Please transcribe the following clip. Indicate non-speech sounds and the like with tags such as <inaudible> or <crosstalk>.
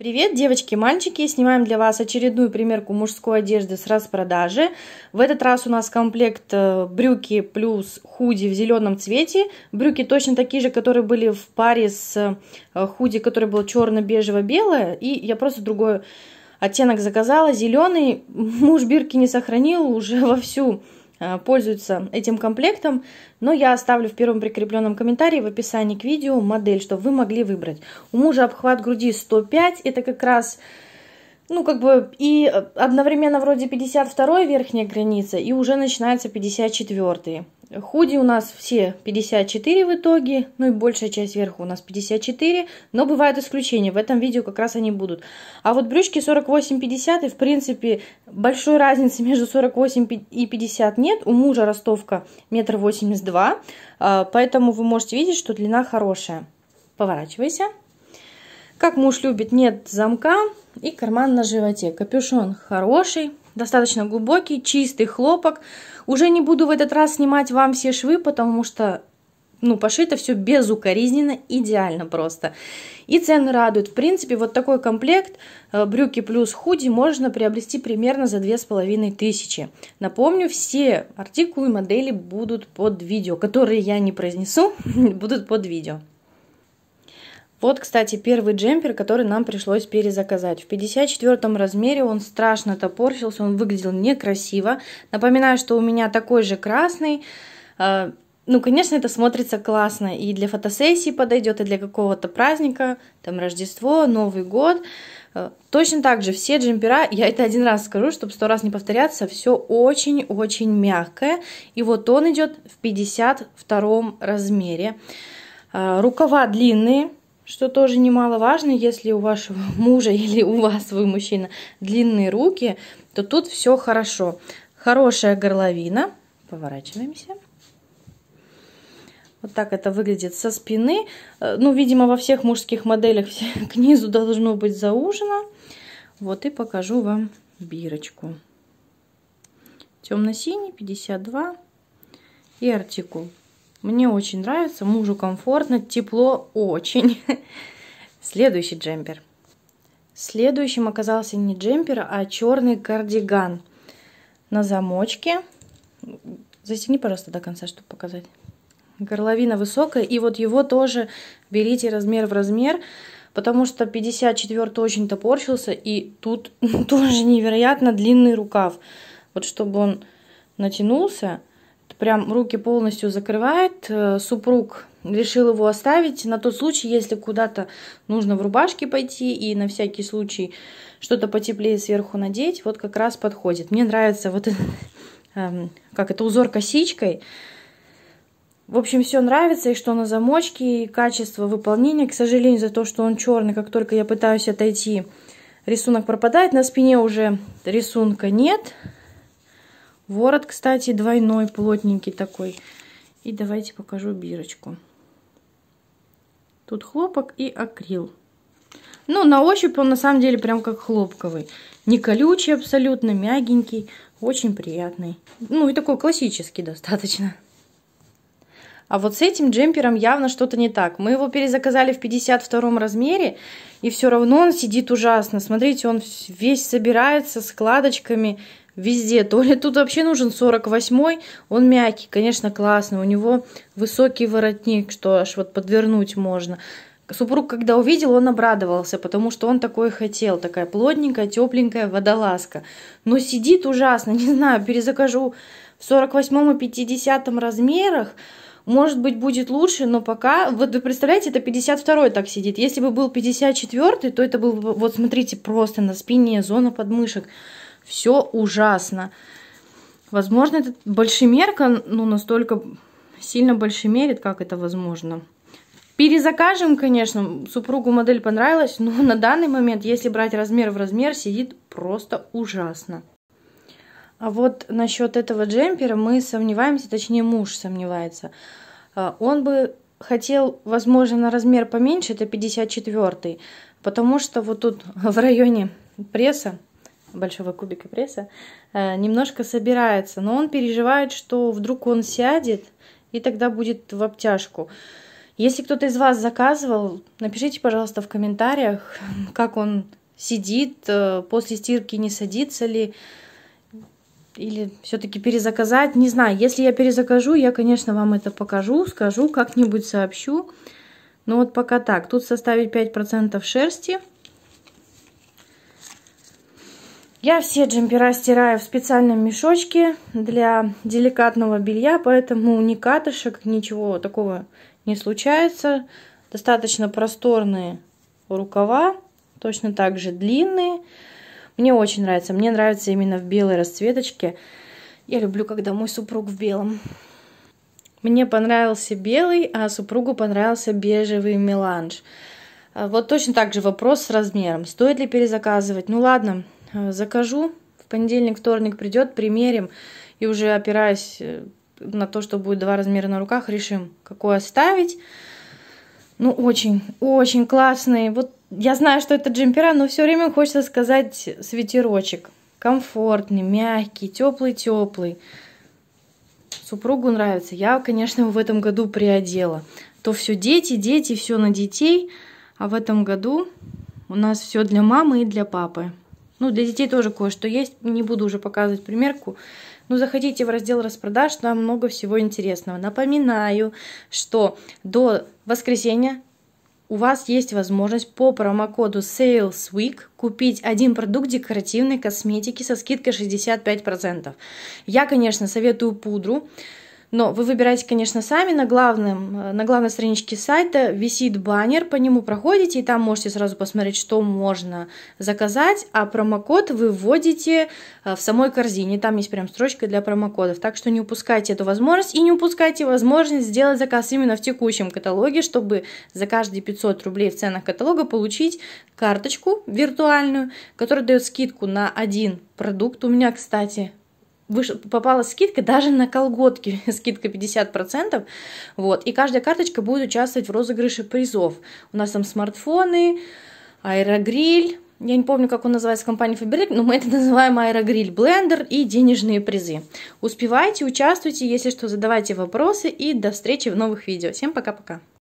Привет, девочки и мальчики! Снимаем для вас очередную примерку мужской одежды с распродажи. В этот раз у нас комплект э, брюки плюс худи в зеленом цвете. Брюки точно такие же, которые были в паре с э, худи, который был черно-бежево-белое. И я просто другой оттенок заказала, зеленый. Муж бирки не сохранил, уже <laughs> вовсю Э, пользуются этим комплектом, но я оставлю в первом прикрепленном комментарии в описании к видео модель, чтобы вы могли выбрать. У мужа обхват груди 105, это как раз, ну как бы и одновременно вроде 52 верхняя граница и уже начинается 54. Худи у нас все 54 в итоге, ну и большая часть сверху у нас 54, но бывают исключения, в этом видео как раз они будут. А вот брючки 48-50, и в принципе большой разницы <laughs> между 48 и 50 нет, у мужа ростовка 1,82 м, а, поэтому вы можете видеть, что длина хорошая. Поворачивайся. Как муж любит, нет замка и карман на животе. Капюшон хороший, достаточно глубокий, чистый хлопок. Уже не буду в этот раз снимать вам все швы, потому что ну, пошито все безукоризненно, идеально просто. И цены радуют. В принципе, вот такой комплект э, брюки плюс худи можно приобрести примерно за 2500. Напомню, все артикулы и модели будут под видео, которые я не произнесу, <laughs> будут под видео. Вот, кстати, первый джемпер, который нам пришлось перезаказать. В 54 размере он страшно топорщился, он выглядел некрасиво. Напоминаю, что у меня такой же красный. А, ну, конечно, это смотрится классно и для фотосессии подойдет, и для какого-то праздника, там Рождество, Новый год. А, точно так же все джемпера, я это один раз скажу, чтобы сто раз не повторяться, все очень-очень мягкое. И вот он идет в 52 размере. А, рукава длинные, что тоже немаловажно, если у вашего <laughs> мужа или у вас, вы мужчина, длинные руки, то тут все хорошо. Хорошая горловина. Поворачиваемся. Вот так это выглядит со спины. Э, ну, видимо, во всех мужских моделях <laughs> к низу должно быть заужено. Вот и покажу вам бирочку. Темно-синий, 52 и артикул. Мне очень нравится, мужу комфортно, тепло очень. <laughs> Следующий джемпер. Следующим оказался не джемпер, а черный кардиган на замочке. Застегни, пожалуйста, до конца, чтобы показать. Горловина высокая, и вот его тоже берите размер в размер, потому что 54 очень топорщился, и тут <laughs> тоже невероятно длинный рукав. Вот чтобы он натянулся, прям руки полностью закрывает. Э, супруг решил его оставить на тот случай, если куда-то нужно в рубашке пойти и на всякий случай что-то потеплее сверху надеть, вот как раз подходит. Мне нравится вот <laughs> эм, как это узор косичкой. В общем, все нравится, и что на замочке, и качество выполнения. К сожалению, за то, что он черный, как только я пытаюсь отойти, рисунок пропадает. На спине уже рисунка нет. Ворот, кстати, двойной, плотненький такой. И давайте покажу бирочку. Тут хлопок и акрил. Ну, на ощупь он на самом деле прям как хлопковый. Не колючий абсолютно, мягенький, очень приятный. Ну, и такой классический достаточно. А вот с этим джемпером явно что-то не так. Мы его перезаказали в 52 размере, и все равно он сидит ужасно. Смотрите, он весь собирается складочками везде. <laughs> То ли тут вообще нужен 48-й, он мягкий, конечно, классный, у него высокий воротник, что аж вот подвернуть можно. Супруг, когда увидел, он обрадовался, потому что он такой хотел, такая плотненькая, тепленькая водолазка. Но сидит ужасно, <laughs> не знаю, перезакажу в 48 и 50 размерах, может быть, будет лучше, но пока... Вот вы представляете, это 52-й так сидит. Если бы был 54-й, то это был... Вот смотрите, просто на спине зона подмышек. Все ужасно. Возможно, этот большемерка, ну, настолько сильно большемерит, как это возможно. Перезакажем, конечно, супругу модель понравилась, но на данный момент, если брать размер в размер, сидит просто ужасно. А вот насчет этого джемпера мы сомневаемся, точнее муж сомневается. А, он бы хотел, возможно, на размер поменьше, это 54 потому что вот тут в районе пресса большого кубика пресса, э, немножко собирается, но он переживает, что вдруг он сядет, и тогда будет в обтяжку. Если кто-то из вас заказывал, напишите, пожалуйста, в комментариях, <laughs> как он сидит, э, после стирки не садится ли, или все-таки перезаказать, не знаю. Если я перезакажу, я, конечно, вам это покажу, скажу, как-нибудь сообщу. Но вот пока так. Тут составить 5% шерсти – я все джемпера стираю в специальном мешочке для деликатного белья, поэтому ни катышек, ничего такого не случается. Достаточно просторные рукава, точно так же длинные. Мне очень нравится. Мне нравится именно в белой расцветочке. Я люблю, когда мой супруг в белом. Мне понравился белый, а супругу понравился бежевый меланж. А вот точно так же вопрос с размером. Стоит ли перезаказывать? Ну ладно, Э, закажу. В понедельник, вторник придет, примерим. И уже опираясь э, на то, что будет два размера на руках, решим, какой оставить. Ну, очень, очень классный. Вот я знаю, что это джемпера, но все время хочется сказать свитерочек. Комфортный, мягкий, теплый-теплый. Супругу нравится. Я, конечно, его в этом году приодела. То все дети, дети, все на детей. А в этом году у нас все для мамы и для папы. Ну, для детей тоже кое-что есть, не буду уже показывать примерку. Но ну, заходите в раздел распродаж, там много всего интересного. Напоминаю, что до воскресенья у вас есть возможность по промокоду Sales Week купить один продукт декоративной косметики со скидкой 65%. Я, конечно, советую пудру, но вы выбираете, конечно, сами. На, главном, э, на главной страничке сайта висит баннер, по нему проходите, и там можете сразу посмотреть, что можно заказать, а промокод вы вводите э, в самой корзине. Там есть прям строчка для промокодов. Так что не упускайте эту возможность и не упускайте возможность сделать заказ именно в текущем каталоге, чтобы за каждые 500 рублей в ценах каталога получить карточку виртуальную, которая дает скидку на один продукт. У меня, кстати, вышла, попала скидка даже на колготки, <laughs> скидка 50%, вот, и каждая карточка будет участвовать в розыгрыше призов. У нас там смартфоны, аэрогриль, я не помню, как он называется компания компании Faberlic, но мы это называем аэрогриль, блендер и денежные призы. Успевайте, участвуйте, если что, задавайте вопросы и до встречи в новых видео. Всем пока-пока!